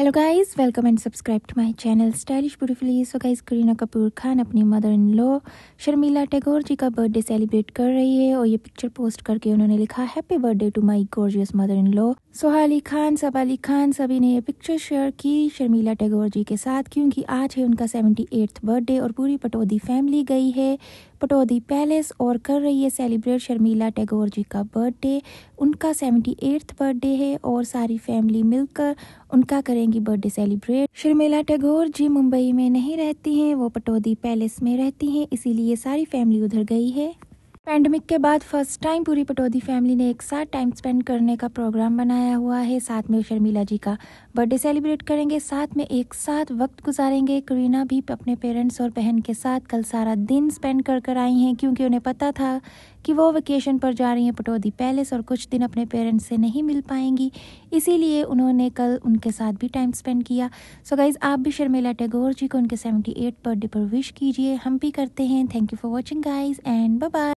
hello guys welcome and subscribe to my channel stylish beautifully so guys Kareena Kapoor Khan अपनी mother in law Sharmila Tagore ji का birthday celebrate कर रही है और ये पिक्चर पोस्ट करके उन्होंने लिखा happy birthday to my gorgeous mother in law सोहाली खान सब अली खान सभी ने ये पिक्चर शेयर की शर्मिला टैगोर जी के साथ क्योंकि आज है उनका सेवेंटी बर्थडे और पूरी पटौदी फैमिली गई है पटौदी पैलेस और कर रही है सेलिब्रेट शर्मिला टैगोर जी का बर्थडे उनका सेवेंटी एट्थ बर्थडे है और सारी फैमिली मिलकर उनका करेंगी बर्थडे सेलिब्रेट शर्मिला टैगोर जी मुंबई में नहीं रहती हैं वो पटौदी पैलेस में रहती हैं इसीलिए सारी फैमिली उधर गई है पैंडमिक के बाद फर्स्ट टाइम पूरी पटौदी फैमिली ने एक साथ टाइम स्पेंड करने का प्रोग्राम बनाया हुआ है साथ में शर्मिला जी का बर्थडे सेलिब्रेट करेंगे साथ में एक साथ वक्त गुजारेंगे करीना भी अपने पेरेंट्स और बहन के साथ कल सारा दिन स्पेंड कर कर आई हैं क्योंकि उन्हें पता था कि वो वेकेशन पर जा रही हैं पटौदी पैलेस और कुछ दिन अपने पेरेंट्स से नहीं मिल पाएंगी इसीलिए उन्होंने कल उनके साथ भी टाइम स्पेंड किया सो गाइज आप भी शर्मिला टैगोर जी को उनके सेवेंटी एट बर्थडे पर विश कीजिए हम भी करते हैं thank you for watching guys and bye